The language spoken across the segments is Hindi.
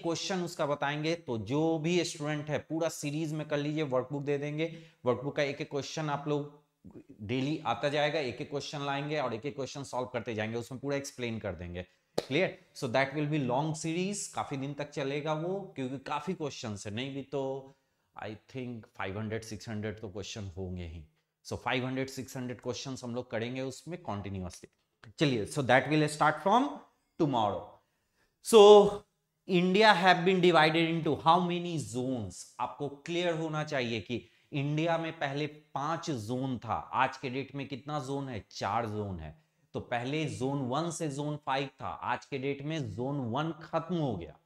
क्वेश्चन उसका बताएंगे तो जो भी स्टूडेंट है पूरा सीरीज में कर लीजिए वर्कबुक दे देंगे वर्कबुक का एक एक क्वेश्चन आप लोग डेली आता जाएगा एक एक क्वेश्चन लाएंगे और एक एक क्वेश्चन सॉल्व करते जाएंगे उसमें पूरा एक्सप्लेन कर देंगे clear so that will be long series काफी दिन तक चलेगा वो क्योंकि काफी क्वेश्चन है नहीं भी तो आई थिंक 500 600 तो क्वेश्चन होंगे ही सो so, 500 600 क्वेश्चन हम लोग करेंगे उसमें कॉन्टिन्यूसली चलिए so that will start from tomorrow so India have been divided into how many zones आपको क्लियर होना चाहिए कि इंडिया में पहले पांच जोन था आज के डेट में कितना जोन है चार जोन है तो पहले जोन वन से जोन फाइव था आज के डेट में जोन वन खत्म हो गया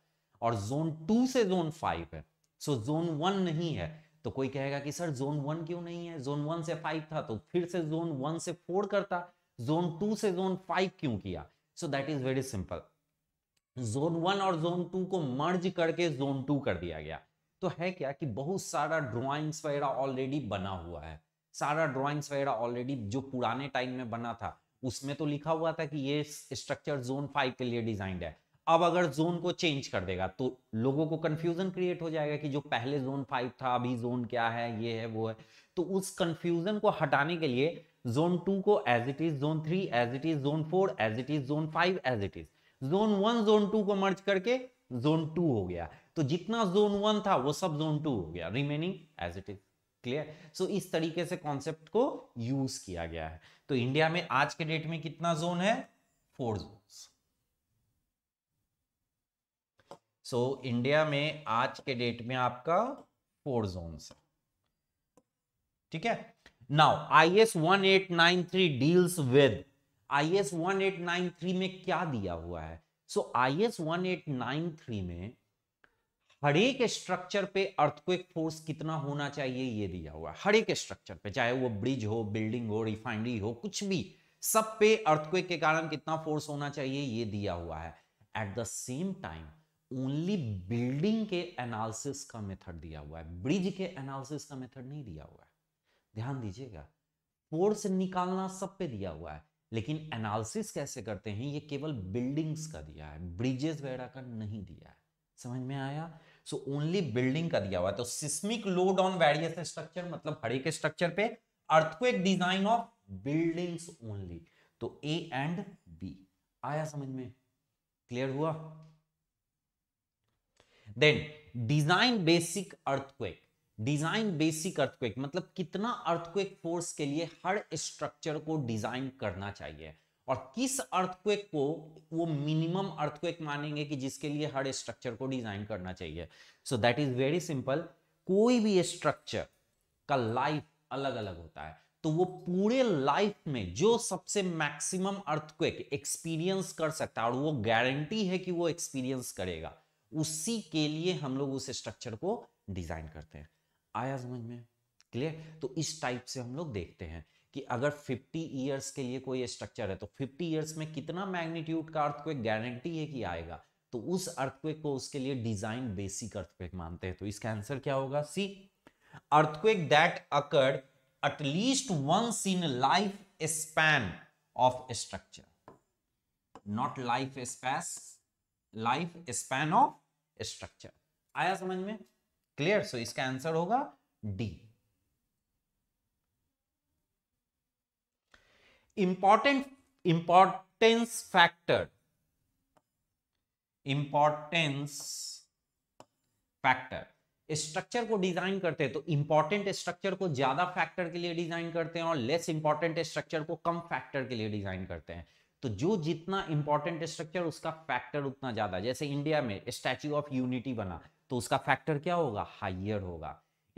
और जोन टू से जोन फाइव है सो जोन वन नहीं है तो कोई कहेगा कि सर जोन वन क्यों नहीं है जोन वन से फाइव था तो फिर से जोन वन से फोर करता जोन टू से जोन फाइव क्यों किया so that is very simple zone one और जोन टू को मर्ज करके जोन टू कर दिया गया तो है क्या कि बहुत सारा ड्राइंग्स वगैरह ऑलरेडी बना हुआ है सारा ड्राइंग्स वगैरह ऑलरेडी जो पुराने टाइम में बना था उसमें तो लिखा हुआ था कि ये स्ट्रक्चर जोन फाइव के लिए डिजाइंड है अब अगर जोन को चेंज कर देगा तो लोगों को कंफ्यूजन क्रिएट हो जाएगा कि जो पहले जोन फाइव था अभी जोन क्या है ये है वो है तो उस कंफ्यूजन को हटाने के लिए जोन टू को as it is zone three as it is zone four as it is zone five as it is zone one zone two को मर्ज करके जोन टू हो गया तो जितना जोन वन था वो सब जोन टू हो गया remaining as it is clear so इस तरीके से कॉन्सेप्ट को यूज किया गया है तो इंडिया में आज के डेट में कितना जोन है फोर जोन सो इंडिया में आज के डेट में आपका फोर जोन है ठीक है now I S one eight nine three deals with I S one eight nine three में क्या दिया हुआ है so I S one eight nine three में हर एक स्ट्रक्चर पे अर्थक्वेक फोर्स कितना होना चाहिए ये दिया हुआ है हर एक स्ट्रक्चर पे चाहे वो ब्रिज हो बिल्डिंग हो रिफाइनरी हो कुछ भी सब पे अर्थक्वेक के कारण कितना फोर्स होना चाहिए ये दिया हुआ है at the same time only building के एनालिसिस का मेथड दिया हुआ है ब्रिज के एनालिसिस का मेथड नहीं दिया हुआ है ध्यान दीजिएगा फोर्स निकालना सब पे दिया हुआ है लेकिन एनालिसिस कैसे करते हैं ये केवल बिल्डिंग्स का दिया है ब्रिजेस वगैरह का नहीं दिया है समझ में आया सो ओनली बिल्डिंग का दिया हुआ है तो seismic load on various structure मतलब हर एक स्ट्रक्चर पे earthquake design of buildings only तो ए एंड बी आया समझ में क्लियर हुआ then design basic earthquake design basic earthquake मतलब कितना अर्थक्वेक फोर्स के लिए हर स्ट्रक्चर को डिजाइन करना चाहिए और किस अर्थक्वेक को वो मिनिमम अर्थक्वेक मानेंगे कि जिसके लिए हर स्ट्रक्चर को डिजाइन करना चाहिए so that is very simple कोई भी स्ट्रक्चर का लाइफ अलग अलग होता है तो वो पूरे लाइफ में जो सबसे मैक्सिमम अर्थक्वेक एक्सपीरियंस कर सकता है और वो गारंटी है कि वो एक्सपीरियंस करेगा उसी के लिए हम लोग उस स्ट्रक्चर को डिजाइन करते हैं आया समझ में क्लियर तो इस टाइप से हम लोग देखते हैं कि अगर 50 इयर्स के लिए कोई स्ट्रक्चर है तो 50 इयर्स में कितना मैग्नीट्यूड का अर्थ अर्थक्वेक गारंटी है कि आएगा तो उस अर्थक्वेक को उसके लिए डिजाइन बेसिक अर्थक्वेक मानते हैं तो इसका आंसर क्या होगा C earthquake that occurred at least once in life span of a structure not life space life span of आया समझ में क्लियर सो इसका आंसर होगा D important importance factor importance factor structure को डिजाइन करते हैं तो इंपॉर्टेंट स्ट्रक्चर को ज्यादा फैक्टर के लिए डिजाइन करते हैं और लेस इंपॉर्टेंट स्ट्रक्चर को कम फैक्टर के लिए डिजाइन करते हैं तो जो जितना इंपॉर्टेंट स्ट्रक्चर उसका फैक्टर उतना ज्यादा जैसे इंडिया में स्टैच्यू ऑफ यूनिटी बना तो उसका फैक्टर क्या होगा हाइयर होगा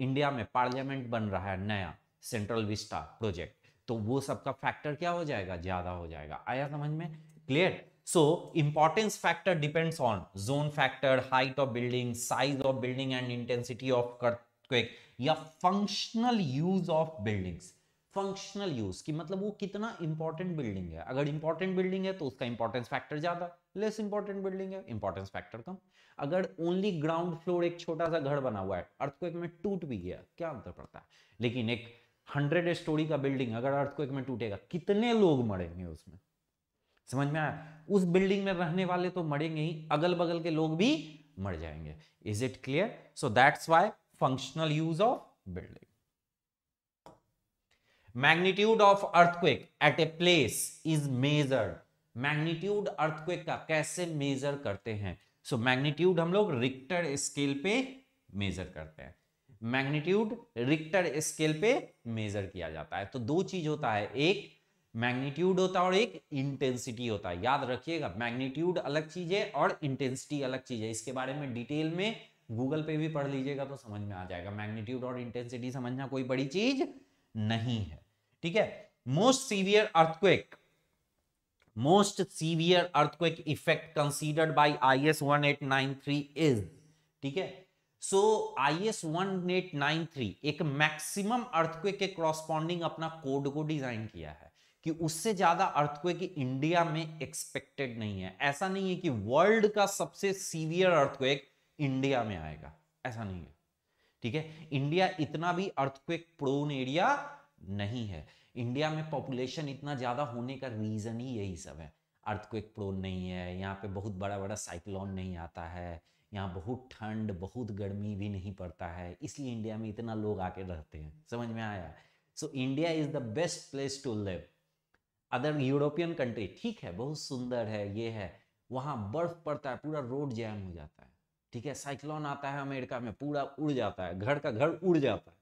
इंडिया में पार्लियामेंट बन रहा है नया सेंट्रल विस्टा प्रोजेक्ट तो वो सबका फैक्टर क्या हो जाएगा ज्यादा हो जाएगा आया समझ में clear so importance factor depends on zone factor height of building size of building and intensity of या functional use of buildings functional use की मतलब वो कितना इंपॉर्टेंट बिल्डिंग है अगर इंपॉर्टेंट बिल्डिंग है तो उसका इंपॉर्टेंस फैक्टर ज्यादा लेस इंपॉर्टेंट बिल्डिंग है इंपॉर्टेंस फैक्टर कम अगर ओनली ग्राउंड फ्लोर एक छोटा सा घर बना हुआ है अर्थक्वेक में टूट भी गया क्या अंतर पड़ता है लेकिन एक हंड्रेड स्टोरी का बिल्डिंग अगर अर्थक्वेक में टूटेगा कितने लोग मरेंगे उसमें समझ में आया उस बिल्डिंग में रहने वाले तो मरेंगे ही अगल बगल के लोग भी मर जाएंगे is it clear so that's why functional use of building magnitude of earthquake at a place is measure magnitude earthquake का कैसे मेजर करते हैं सो so, मैग्नीट्यूड हम लोग रिक्टर स्केल पे मेजर करते हैं मैग्नीट्यूड रिक्टर स्केल पे मेजर किया जाता है तो दो चीज होता है एक मैग्नीट्यूड होता है और एक इंटेंसिटी होता है याद रखिएगा मैग्नीट्यूड अलग चीज है और इंटेंसिटी अलग चीज है इसके बारे में डिटेल में गूगल पे भी पढ़ लीजिएगा तो समझ में आ जाएगा मैग्नीट्यूड और इंटेंसिटी समझना कोई बड़ी चीज नहीं है ठीक है most severe earthquake most severe earthquake effect considered by IS 1893 is ठीक है सो आईएस 1893 एक मैक्सिमम अर्थक्वेक के क्रॉस्पॉन्डिंग अपना कोड को डिजाइन किया है कि उससे ज्यादा अर्थक्वेक इंडिया में एक्सपेक्टेड नहीं है ऐसा नहीं है कि वर्ल्ड का सबसे सीवियर अर्थक्वेक इंडिया में आएगा ऐसा नहीं है ठीक है इंडिया इतना भी अर्थक्वेक प्रोन एरिया नहीं है इंडिया में पॉपुलेशन इतना ज़्यादा होने का रीज़न ही यही सब है अर्थ को एक प्रोन नहीं है यहाँ पे बहुत बड़ा बड़ा साइक्लोन नहीं आता है यहाँ बहुत ठंड बहुत गर्मी भी नहीं पड़ता है इसलिए इंडिया में इतना लोग आके रहते हैं समझ में आया so India is the best place to live other European country ठीक है बहुत सुंदर है ये है वहाँ बर्फ पड़ता है पूरा रोड जैम हो जाता है ठीक है साइक्लोन आता है अमेरिका में पूरा उड़ जाता है घर का घर उड़ जाता है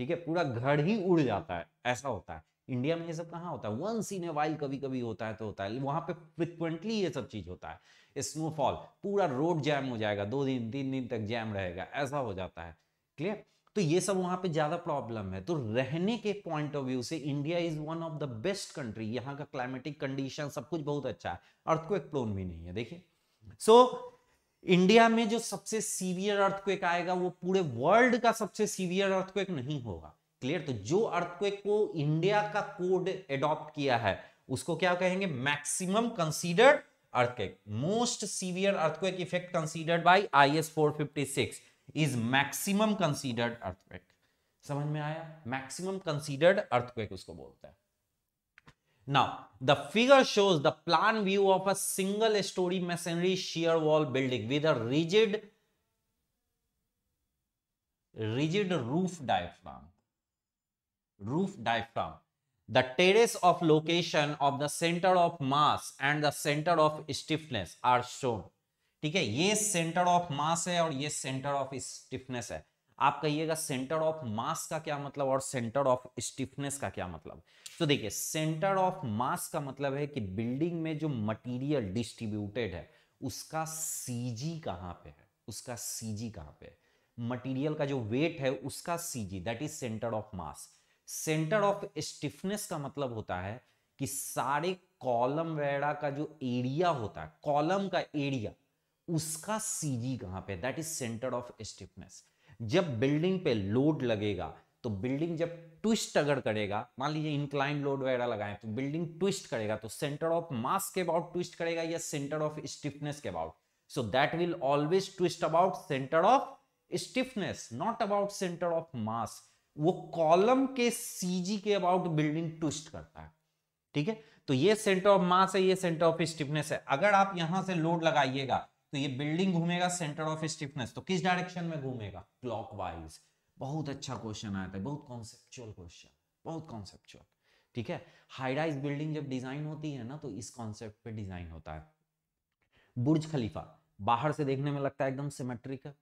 ठीक है पूरा घर ही उड़ जाता है ऐसा होता है इंडिया में ये सब कहाँ होता है वंस इन ए वाइल कभी कभी होता है तो होता है वहाँ पे फ्रिक्वेंटली ये सब चीज़ होता है स्नोफॉल पूरा रोड जैम हो जाएगा दो दिन तीन दिन तक जैम रहेगा ऐसा हो जाता है क्लियर तो ये सब वहाँ पे ज़्यादा प्रॉब्लम है तो रहने के पॉइंट ऑफ व्यू से India is one of the best country यहाँ का क्लाइमेटिक कंडीशन सब कुछ बहुत अच्छा है अर्थक्वेक प्रोन भी नहीं है देखिए सो so, इंडिया में जो सबसे सीवियर अर्थक्वेक आएगा वो पूरे वर्ल्ड का सबसे सीवियर अर्थक्वेक नहीं होगा क्लियर तो जो अर्थक्वेक को इंडिया का कोड एडॉप्ट किया है उसको क्या कहेंगे maximum considered earthquake most severe earthquake effect considered by IS 456 is maximum considered earthquake समझ में आया मैक्सिमम कंसीडर्ड अर्थक्वेक उसको बोलता है Now, the figure shows the plan view of a single story masonry shear wall building with a rigid, rigid roof diaphragm. Roof diaphragm. The terrace of location of the center of mass and the center of stiffness are shown. ठीक है ये सेंटर ऑफ मास है और ये सेंटर ऑफ स्टिफनेस है आप कहिएगा सेंटर ऑफ मास का क्या मतलब और सेंटर ऑफ स्टिफनेस का क्या मतलब तो देखिए सेंटर ऑफ मास का मतलब है कि बिल्डिंग में जो मटेरियल डिस्ट्रीब्यूटेड है उसका सीजी कहाँ पे है उसका सीजी कहाँ पे है मटेरियल का जो वेट है उसका CG that is centre of mass centre of stiffness का मतलब होता है कि सारे कॉलम वगैरह का जो एरिया होता है कॉलम का एरिया उसका सीजी कहां पे that is centre of stiffness जब बिल्डिंग पे लोड लगेगा तो बिल्डिंग जब ट्विस्ट अगर करेगा मान लीजिए इंक्लाइन लोड वगैरह लगाए तो बिल्डिंग ट्विस्ट करेगा तो सेंटर ऑफ मास के अबाउट ट्विस्ट करेगा या सेंटर ऑफ स्टिफनेस के about so that will always twist about centre of stiffness not about centre of mass वो कॉलम के सीजी के अबाउट बिल्डिंग ट्विस्ट करता है ठीक है तो ये सेंटर ऑफ मास है ये सेंटर ऑफ स्टिफनेस है अगर आप यहां से लोड लगाइएगा तो ये बिल्डिंग घूमेगा सेंटर ऑफ स्टिफनेस तो किस डायरेक्शन में घूमेगा वाइज बहुत अच्छा क्वेश्चन आया था बहुत कॉन्सेप्चुअल क्वेश्चन बहुत कॉन्सेप्चुअल ठीक है हाईराइज बिल्डिंग जब डिजाइन होती है ना तो इस कॉन्सेप्ट पे डिजाइन होता है बुर्ज खलीफा बाहर से देखने में लगता है एकदम सिमेट्रिक है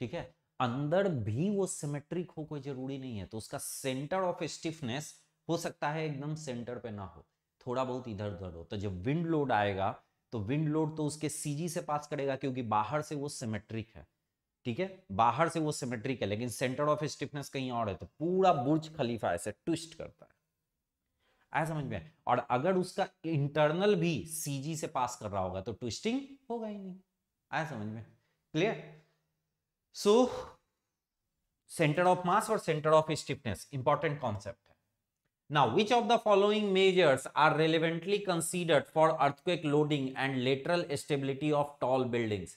ठीक है अंदर भी वो सिमेट्रिक हो कोई जरूरी नहीं है तो उसका सेंटर ऑफ स्टिफनेस हो सकता है एकदम सेंटर पे ना हो थोड़ा बहुत इधर उधर हो तो जब विंड लोड आएगा तो विंड लोड तो उसके सीजी से पास करेगा क्योंकि बाहर से वो सिमेट्रिक है ठीक है बाहर से वो सिमेट्रिक है लेकिन सेंटर ऑफ स्टिफनेस कहीं और है तो पूरा बुर्ज खलीफा ऐसे ट्विस्ट करता है ऐसा समझ में और अगर उसका इंटरनल भी सीजी से पास कर रहा होगा तो ट्विस्टिंग होगा ही नहीं आया समझ में clear so centre of mass और centre of stiffness important concept है Now, which of the following measures are relevantly considered for earthquake loading and lateral stability of tall buildings?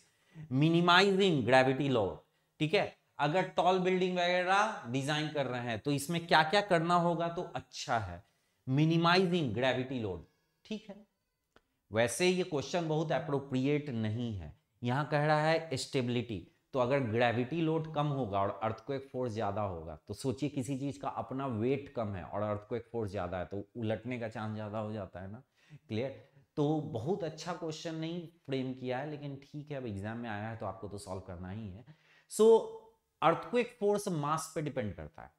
Minimizing gravity load. ठीक है अगर टॉल बिल्डिंग वगैरह डिजाइन कर रहे हैं तो इसमें क्या क्या करना होगा तो अच्छा है मिनिमाइजिंग ग्रेविटी लोड ठीक है वैसे ये क्वेश्चन बहुत अप्रोप्रिएट नहीं है यहां कह रहा है स्टेबिलिटी तो अगर ग्रेविटी लोड कम होगा और अर्थ को एक फोर्स ज़्यादा होगा तो सोचिए किसी चीज़ का अपना वेट कम है और अर्थ को एक फोर्स ज़्यादा है तो उलटने का चांस ज़्यादा हो जाता है ना क्लियर तो बहुत अच्छा क्वेश्चन नहीं फ्रेम किया है लेकिन ठीक है अब एग्जाम में आया है तो आपको तो सॉल्व करना ही है सो so, अर्थ को एक फोर्स मास पे डिपेंड करता है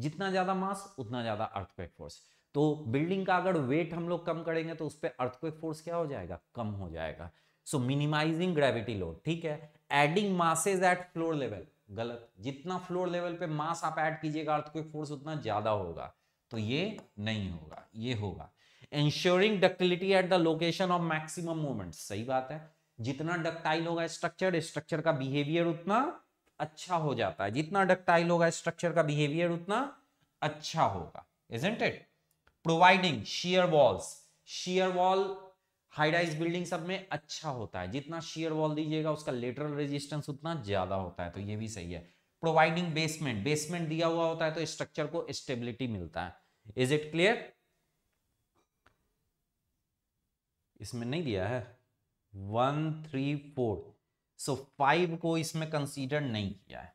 जितना ज़्यादा मास उतना ज़्यादा अर्थ को एक फोर्स तो बिल्डिंग का अगर वेट हम लोग कम करेंगे तो उस पर अर्थ को एक फोर्स क्या हो जाएगा कम हो जाएगा सो मिनिमाइजिंग ग्रेविटी लोड ठीक है adding masses at floor level गलत जितना फ्लोर लेवल पे मास आप ऐड कीजिएगा अर्थक्वेक फोर्स उतना ज्यादा होगा तो ये नहीं होगा ये होगा ensuring ductility at the location of maximum movement सही बात है जितना डक्टाइल होगा स्ट्रक्चर स्ट्रक्चर का बिहेवियर उतना अच्छा हो जाता है जितना डक्टाइल होगा स्ट्रक्चर का बिहेवियर उतना अच्छा होगा isn't it providing shear walls shear wall high rise building सब में अच्छा होता है जितना शेयर वॉल दीजिएगा उसका लेटरल रेजिस्टेंस उतना ज्यादा होता है तो ये भी सही है प्रोवाइडिंग बेसमेंट बेसमेंट दिया हुआ होता है तो स्ट्रक्चर को स्टेबिलिटी मिलता है इज इट क्लियर इसमें नहीं दिया है one three four so five को इसमें कंसीडर नहीं किया है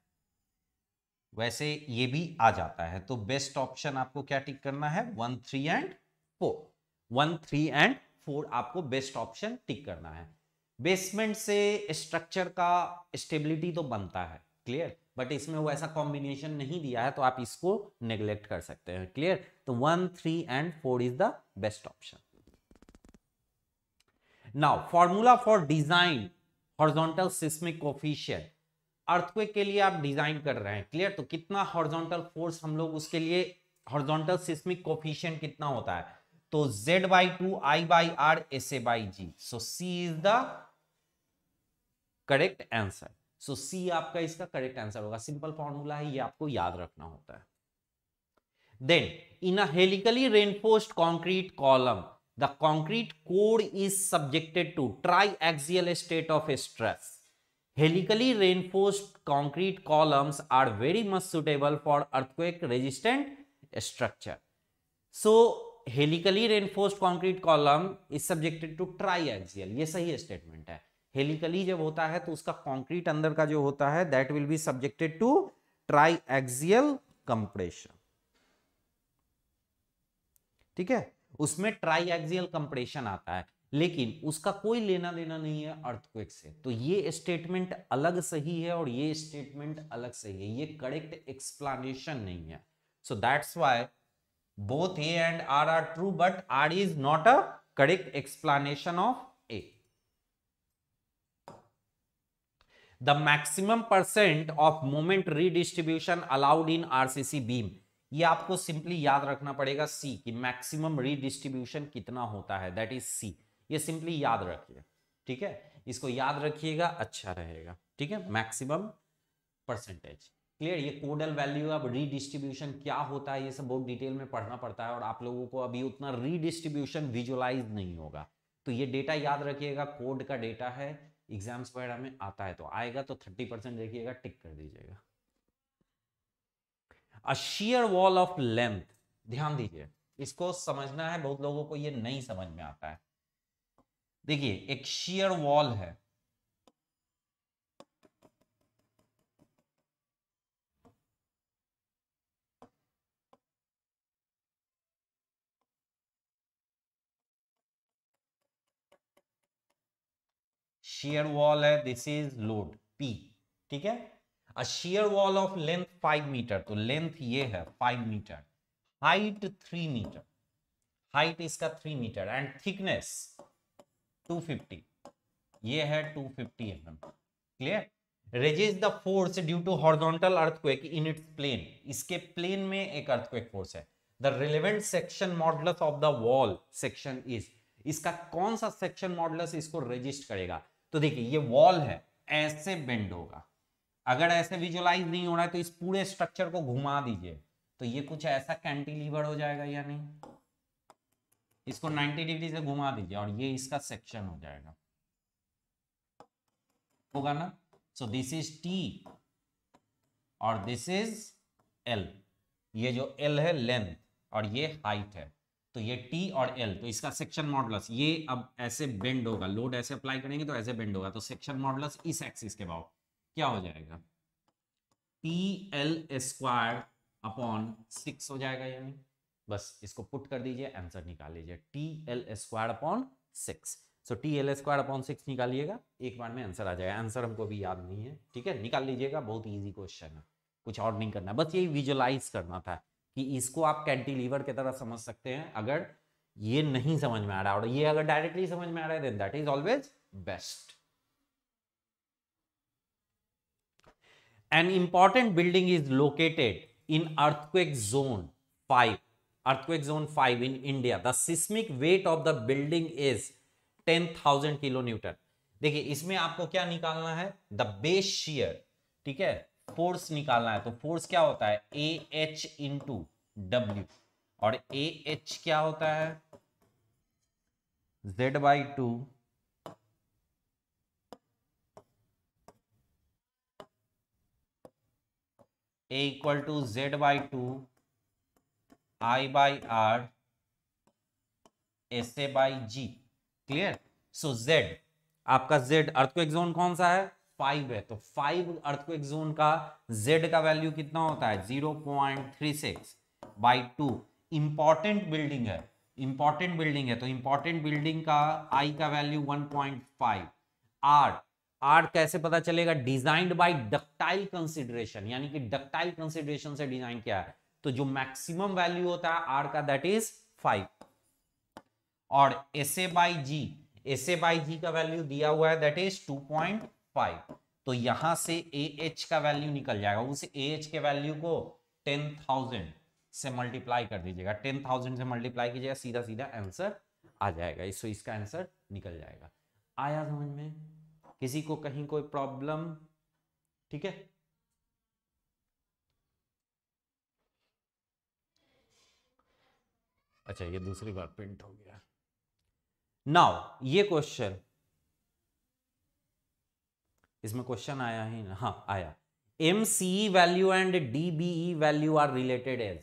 वैसे ये भी आ जाता है तो बेस्ट ऑप्शन आपको क्या टिक करना है one three and four one three and four आपको बेस्ट ऑप्शन टिक करना है बेसमेंट से स्ट्रक्चर का स्टेबिलिटी तो बनता है क्लियर बट इसमें वो ऐसा कॉम्बिनेशन नहीं दिया है तो आप इसको नेग्लेक्ट कर सकते हैं क्लियर तो one three and four is the best option now formula for design horizontal seismic coefficient earthquake के लिए आप डिजाइन कर रहे हैं क्लियर तो कितना हॉर्जोंटल फोर्स हम लोग उसके लिए हॉर्जोंटल सिस्मिक कोफिशियंट कितना होता है तो z by two I by R S A by G so c is the correct answer so C आपका इसका करेक्ट आंसर होगा सिंपल फॉर्मूला है ये आपको याद रखना होता है then in a helically reinforced concrete column the concrete core is subjected to triaxial state of stress helically reinforced concrete columns are very much suitable for earthquake resistant structure so helically reinforced concrete column is subjected to triaxial ये सही स्टेटमेंट है हेलिकली जब होता है तो उसका कॉन्क्रीट अंदर का जो होता है that will be subjected to triaxial compression ठीक है उसमें ट्राई एक्सियल कंप्रेशन आता है लेकिन उसका कोई लेना देना नहीं है अर्थक्वेक से तो ये स्टेटमेंट अलग सही है और ये स्टेटमेंट अलग सही है ये करेक्ट एक्सप्लानेशन नहीं है so that's why both A and R are true, but R is not a correct explanation of A. The maximum percent of moment redistribution allowed in RCC beam. ये आपको सिंपली याद रखना पड़ेगा सी कि मैक्सिमम रीडिस्ट्रीब्यूशन कितना होता है दैट इज सी ये सिंपली याद रखिए ठीक है इसको याद रखिएगा अच्छा रहेगा ठीक है मैक्सिमम परसेंटेज क्लियर ये कोडल वैल्यू अब रीडिस्ट्रीब्यूशन क्या होता है ये सब बहुत डिटेल में पढ़ना पड़ता है और आप लोगों को अभी उतना रीडिस्ट्रीब्यूशन विजुअलाइज नहीं होगा तो ये डेटा याद रखिएगा कोड का डेटा है एग्जाम्स वगैरह में आता है तो आएगा तो थर्टी परसेंट देखिएगा टिक कर दीजिएगा अ वॉल ऑफ लेंथ ध्यान दीजिए इसको समझना है बहुत लोगों को ये नहीं समझ में आता है देखिए एक शियर वॉल है शेयर वॉल है दिस इज लोड पी ठीक है a shear wall of length five metre तो लेंथ ये है five metre height three metre height इसका three metre and thickness two fifty ये है two fifty M M clear raises the force due to horizontal earthquake in its plane इसके प्लेन में एक अर्थक्वेक फोर्स है the relevant section model of the wall section is इसका कौन सा सेक्शन मॉडल इसको रजिस्ट करेगा तो देखिए ये वॉल है ऐसे बेंड होगा अगर ऐसे विजुअलाइज नहीं हो रहा है तो इस पूरे स्ट्रक्चर को घुमा दीजिए तो ये कुछ ऐसा कैंटिलीवर हो जाएगा या नहीं इसको 90 डिग्री से घुमा दीजिए और ये इसका सेक्शन हो जाएगा होगा ना सो दिस इज टी और दिस इज एल ये जो एल है लेंथ और ये हाइट है तो ये T और L तो इसका सेक्शन मॉडल ये अब ऐसे बेंड होगा लोड ऐसे अप्लाई करेंगे तो ऐसे बेंड होगा तो सेक्शन मॉडल इस एक्सिस के बाद क्या हो जाएगा P L square upon six हो जाएगा यानी बस इसको पुट कर दीजिए आंसर निकाल लीजिए T L square upon six so T L square upon six निकालिएगा एक बार में आंसर आ जाएगा आंसर हमको भी याद नहीं है ठीक है निकाल लीजिएगा बहुत ईजी क्वेश्चन है कुछ और नहीं करना बस यही विजुअलाइज करना था कि इसको आप कैंटीलीवर की तरह समझ सकते हैं अगर ये नहीं समझ में आ रहा और ये अगर डायरेक्टली समझ में आ रहा है then that is always best an important building is located in earthquake zone five zone five in India the seismic weight of the building is ten thousand kilo newton देखिए इसमें आपको क्या निकालना है द बेस शियर ठीक है फोर्स निकालना है तो फोर्स क्या होता है ए एच टू डब्ल्यू और ए एच क्या होता है Z by two A equal to Z by two I by R S A by G clear so Z आपका जेड अर्थ को जोन कौन सा है फाइव है तो फाइव अर्थक्वेक जोन का जेड का वैल्यू कितना होता है zero point three six by two important building है इंपॉर्टेंट बिल्डिंग है तो इंपॉर्टेंट बिल्डिंग का आई का value one point five R R कैसे पता चलेगा डिजाइंड बाय डक्टाइल कंसिडरेशन यानी कि डक्टाइल कंसिडरेशन से डिजाइन किया है तो जो मैक्सिमम वैल्यू होता है आर का दैट इज फाइव और S A by G S A by G का वैल्यू दिया हुआ है that is two point five तो यहां से ए एच का वैल्यू निकल जाएगा उस ए एच के वैल्यू को टेन थाउजेंड से मल्टीप्लाई कर दीजिएगा टेन थाउजेंड से मल्टीप्लाई कीजिएगा सीधा सीधा आंसर आ जाएगा इस इसका आंसर निकल जाएगा आया समझ में किसी को कहीं कोई प्रॉब्लम ठीक है अच्छा ये दूसरी बार प्रिंट हो गया नाउ ये क्वेश्चन इसमें क्वेश्चन आया ही ना हाँ आया M C value and D B E value are related as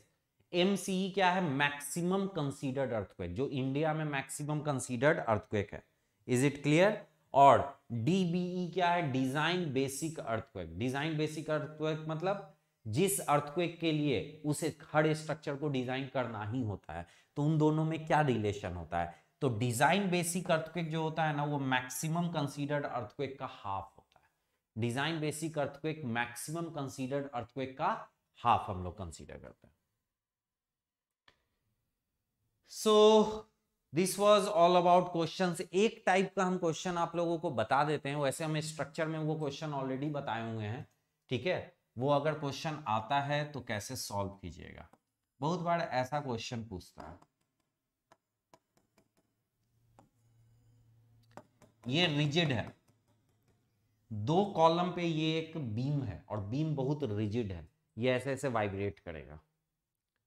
M C क्या है मैक्सिमम कंसीडर्ड अर्थक्वेक जो इंडिया में मैक्सिमम कंसीडर्ड अर्थक्वेक है इज इट क्लियर और डीबीई e क्या है design basic earthquake design basic earthquake मतलब जिस अर्थक्वेक के लिए उसे हर स्ट्रक्चर को डिजाइन करना ही होता है तो उन दोनों में क्या रिलेशन होता है तो डिजाइन बेसिक अर्थक्वेक जो होता है ना वो मैक्सिमम कंसीडर्ड अर्थक्वेक का half design basic earthquake maximum considered earthquake का हाफ हम लोग कंसीडर करते हैं so this was all about questions एक टाइप का हम क्वेश्चन आप लोगों को बता देते हैं वैसे हम स्ट्रक्चर में वो क्वेश्चन ऑलरेडी बताए हुए हैं ठीक है वो अगर क्वेश्चन आता है तो कैसे सॉल्व कीजिएगा बहुत बार ऐसा क्वेश्चन पूछता है ये रिजिड है दो कॉलम पे ये एक बीम है और बीम बहुत रिजिड है ये ऐसे ऐसे वाइब्रेट करेगा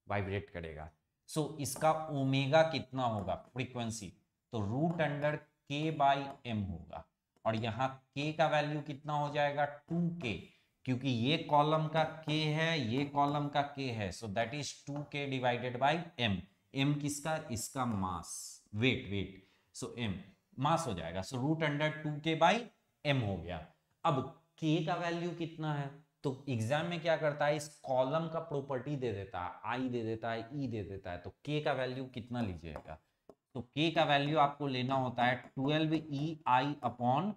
वाइब्रेट करेगा सो so, इसका ओमेगा कितना होगा फ्रीक्वेंसी तो root under K by M होगा और यहाँ के का वैल्यू कितना हो जाएगा टू के क्योंकि ये कॉलम का के है ये कॉलम का के है so that is two K divided by M M किसका इसका mass weight weight so M mass हो जाएगा so root under two K by M हो गया अब k का वैल्यू कितना है तो एग्जाम में क्या करता है इस कॉलम का प्रॉपर्टी दे देता है आई दे देता है ई e दे देता है तो के का वैल्यू कितना लीजिएगा तो के का वैल्यू आपको लेना होता है twelve E I upon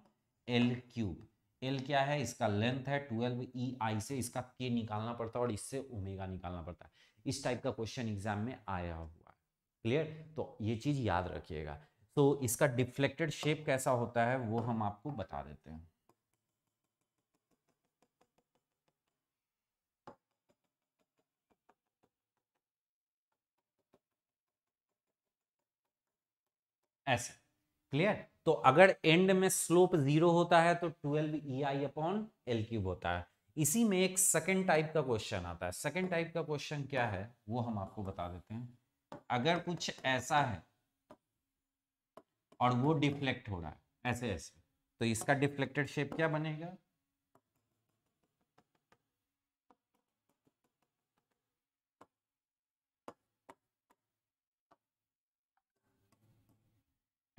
L cube L क्या है इसका लेंथ है ट्वेल्व ई आई से इसका के निकालना पड़ता है और इससे ओमेगा निकालना पड़ता है इस टाइप का क्वेश्चन एग्जाम में आया हुआ है क्लियर तो ये चीज याद रखिएगा तो इसका डिफ्लेक्टेड शेप कैसा होता है वो हम आपको बता देते हैं ऐसे क्लियर तो अगर एंड में स्लोप जीरो होता है तो twelve E I upon L cube होता है इसी में एक सेकेंड टाइप का क्वेश्चन आता है सेकेंड टाइप का क्वेश्चन क्या है वो हम आपको बता देते हैं अगर कुछ ऐसा है और वो डिफ्लेक्ट हो रहा है ऐसे ऐसे तो इसका डिफ्लेक्टेड शेप क्या बनेगा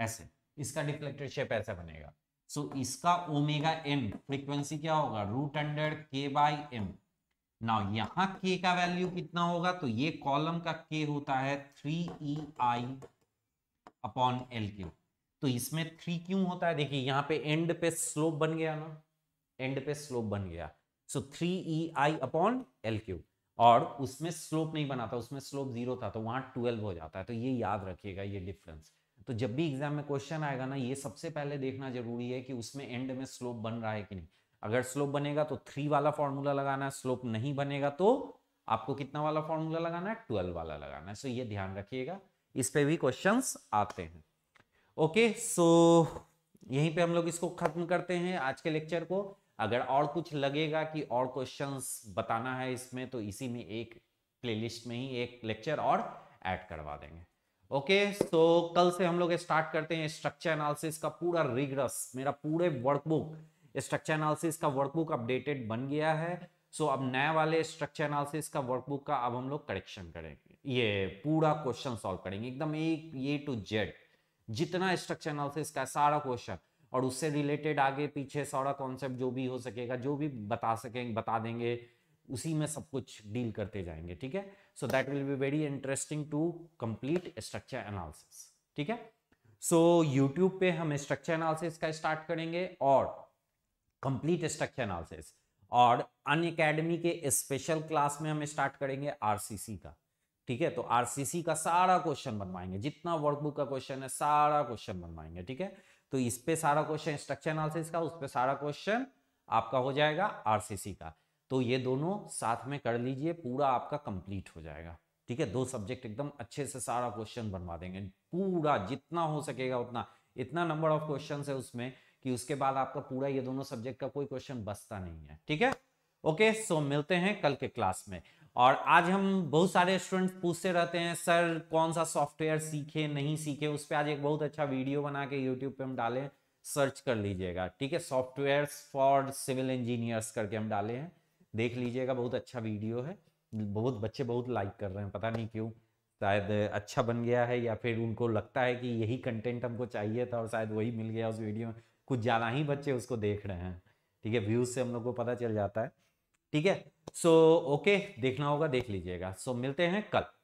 ऐसे इसका डिफ्लेक्टेड शेप ऐसे बनेगा सो so, इसका ओमेगा एम फ्रीक्वेंसी क्या होगा root under K by M now यहां के का वैल्यू कितना होगा तो ये कॉलम का के होता है three E I upon L cube तो इसमें थ्री क्यों होता है देखिए यहाँ पे एंड पे स्लोप बन गया ना एंड पे स्लोप बन गया सो three E I upon L cube और उसमें स्लोप नहीं बनाता उसमें स्लोप जीरो था तो वहां ट्वेल्व हो जाता है तो ये याद रखिएगा ये डिफरेंस तो जब भी एग्जाम में क्वेश्चन आएगा ना ये सबसे पहले देखना जरूरी है कि उसमें एंड में स्लोप बन रहा है कि नहीं अगर स्लोप बनेगा तो थ्री वाला फॉर्मूला लगाना है स्लोप नहीं बनेगा तो आपको कितना वाला फॉर्मूला लगाना है ट्वेल्व वाला लगाना है सो ये ध्यान रखिएगा इस पर भी क्वेश्चन आते हैं ओके सो यहीं पर हम लोग इसको खत्म करते हैं आज के लेक्चर को अगर और कुछ लगेगा कि और क्वेश्चन बताना है इसमें तो इसी में एक प्लेलिस्ट में ही एक लेक्चर और ऐड करवा देंगे ओके okay, सो so, कल से हम लोग स्टार्ट करते हैं स्ट्रक्चर एनालिसिस का पूरा रिग्रस मेरा पूरे वर्कबुक स्ट्रक्चर एनालिसिस का वर्कबुक अपडेटेड बन गया है सो so, अब नए वाले स्ट्रक्चर एनालिसिस का वर्कबुक का अब हम लोग करेक्शन करेंगे ये पूरा क्वेश्चन सॉल्व करेंगे एकदम एक ये टू जेड जितना स्ट्रक्चर एनालिसिस का सारा क्वेश्चन और उससे रिलेटेड आगे पीछे सारा कॉन्सेप्ट जो भी हो सकेगा जो भी बता सकेंगे बता देंगे उसी में सब कुछ डील करते जाएंगे ठीक है so that will be very interesting to complete structure analysis ठीक है सो so, यूट्यूब पे हम स्ट्रक्चर एनालिसिस का स्टार्ट करेंगे और कंप्लीट स्ट्रक्चर एनालिसिस और अन अकेडमी के स्पेशल क्लास में हम स्टार्ट करेंगे आरसीसी का ठीक है तो आरसीसी का सारा क्वेश्चन बनवाएंगे जितना वर्कबुक का क्वेश्चन है सारा क्वेश्चन बनवाएंगे ठीक है तो इस पे सारा क्वेश्चन स्ट्रक्चर एनालिसिस का उस पे सारा क्वेश्चन आपका हो जाएगा आरसीसी का तो ये दोनों साथ में कर लीजिए पूरा आपका कंप्लीट हो जाएगा ठीक है दो सब्जेक्ट एकदम अच्छे से सारा क्वेश्चन बनवा देंगे पूरा जितना हो सकेगा उतना इतना नंबर ऑफ क्वेश्चन है उसमें कि उसके बाद आपका पूरा ये दोनों सब्जेक्ट का कोई क्वेश्चन बचता नहीं है ठीक है ओके सो मिलते हैं कल के क्लास में और आज हम बहुत सारे स्टूडेंट्स पूछते रहते हैं सर कौन सा सॉफ्टवेयर सीखे नहीं सीखे उस पर आज एक बहुत अच्छा वीडियो बना के यूट्यूब पे हम डालें सर्च कर लीजिएगा ठीक है सॉफ्टवेयर फॉर सिविल इंजीनियर्स करके हम डाले हैं देख लीजिएगा बहुत अच्छा वीडियो है बहुत बच्चे बहुत लाइक कर रहे हैं पता नहीं क्यों शायद अच्छा बन गया है या फिर उनको लगता है कि यही कंटेंट हमको चाहिए था और शायद वही मिल गया उस वीडियो में कुछ ज़्यादा ही बच्चे उसको देख रहे हैं ठीक है व्यूज़ से हम लोग को पता चल जाता है ठीक है सो ओके देखना होगा देख लीजिएगा सो मिलते हैं कल